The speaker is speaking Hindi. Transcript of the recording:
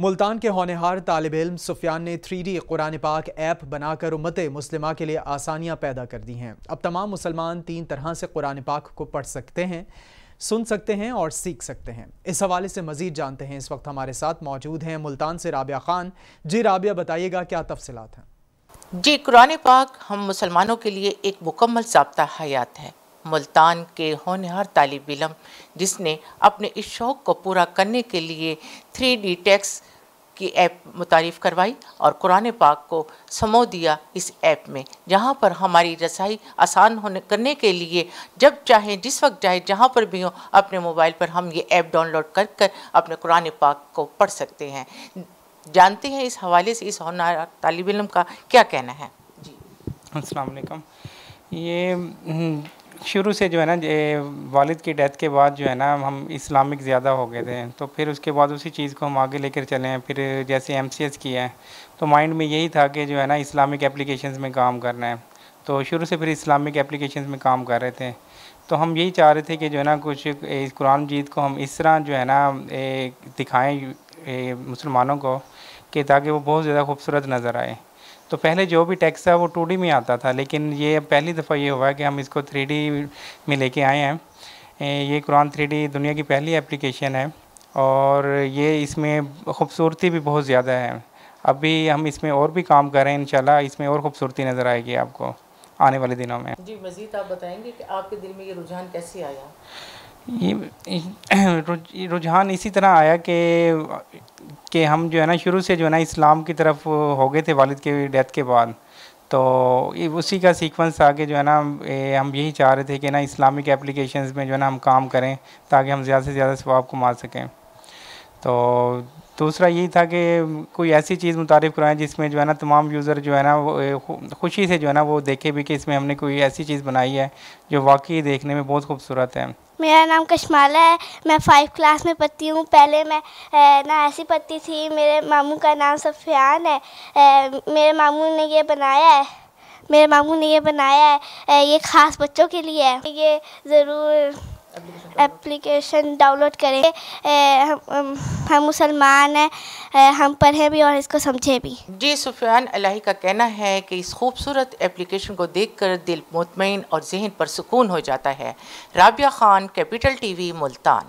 मुल्तान के होनहार तालब इम सुफियान ने थ्री डी कुरान पाक ऐप बनाकर उम्मत मुस्लिमा के लिए आसानियाँ पैदा कर दी हैं अब तमाम मुसलमान तीन तरह से कुरान पाक को पढ़ सकते हैं सुन सकते हैं और सीख सकते हैं इस हवाले से मज़ीद जानते हैं इस वक्त हमारे साथ मौजूद हैं मुल्तान से राबिया ख़ान जी राबिया बताइएगा क्या तफसलत हैं जी कुरान पाक हम मुसलमानों के लिए एक मुकम्मल जबता हयात है मुल्तान के होनहार तालब इलम जिसने अपने इस शौक़ को पूरा करने के लिए थ्री डी टैक्स की ऐप मुतारफ़ करवाई और कुरान पाक को समो दिया इस ऐप में जहाँ पर हमारी रसाई आसान होने करने के लिए जब चाहे जिस वक्त चाहे जहाँ पर भी हो अपने मोबाइल पर हम ये ऐप डाउनलोड कर कर अपने कुरान पाक को पढ़ सकते हैं जानते हैं इस हवाले से इस होनार तालब इलम का क्या कहना है जी असलकम ये हम्म, शुरू से जो है ना वालिद की डेथ के बाद जो है ना हम इस्लामिक ज़्यादा हो गए थे तो फिर उसके बाद उसी चीज़ को हम आगे लेकर चले हैं फिर जैसे एम सी एस किया है तो माइंड में यही था कि जो है ना इस्लामिक एप्लीकेशन में काम करना है तो शुरू से फिर इस्लामिक एप्लीकेशन में काम कर रहे थे तो हम यही चाह रहे थे कि जो है ना कुछ इस कुरान जीत को हम इस तरह जो है ना दिखाएँ मुसलमानों को कि ताकि वो बहुत ज़्यादा खूबसूरत नज़र आए तो पहले जो भी टैक्स था वो टू में आता था लेकिन ये पहली दफ़ा ये हुआ है कि हम इसको थ्री में लेके आए हैं ये कुरान थ्री दुनिया की पहली एप्लीकेशन है और ये इसमें खूबसूरती भी बहुत ज़्यादा है अभी हम इसमें और भी काम कर रहे हैं इंशाल्लाह इसमें और खूबसूरती नज़र आएगी आपको आने वाले दिनों में जी मज़ीद आप बताएंगे कि आपके दिल में ये रुझान कैसे आया ये रुझान इसी तरह आया कि कि हम जो है ना शुरू से जो है ना इस्लाम की तरफ हो गए थे वालिद के डेथ के बाद तो उसी का सीक्वेंस आगे जो है ना हम यही चाह रहे थे कि ना इस्लामिक एप्लीकेशंस में जो है ना हम काम करें ताकि हम ज़्यादा से ज़्यादा स्वाब कमा सकें तो दूसरा यही था कि कोई ऐसी चीज़ मुतारफ़ कराएं जिसमें जो है ना तमाम यूज़र जो है ना वो खुशी से जो है ना वो देखे भी कि इसमें हमने कोई ऐसी चीज़ बनाई है जो वाकई देखने में बहुत खूबसूरत है मेरा नाम कशमाला है मैं फाइव क्लास में पढ़ती हूँ पहले मैं ना ऐसी पढ़ती थी मेरे मामू का नाम सफियान है मेरे मामू ने ये बनाया है मेरे मामू ने ये बनाया है ये ख़ास बच्चों के लिए है ये ज़रूर एप्लीकेशन डाउनलोड करें हम हम, हम मुसलमान हैं हम पढ़ें भी और इसको समझें भी जी सुफियान अलाही का कहना है कि इस खूबसूरत एप्लीकेशन को देखकर दिल मुतमिन और जहन पर सुकून हो जाता है राबिया खान कैपिटल टीवी मुल्तान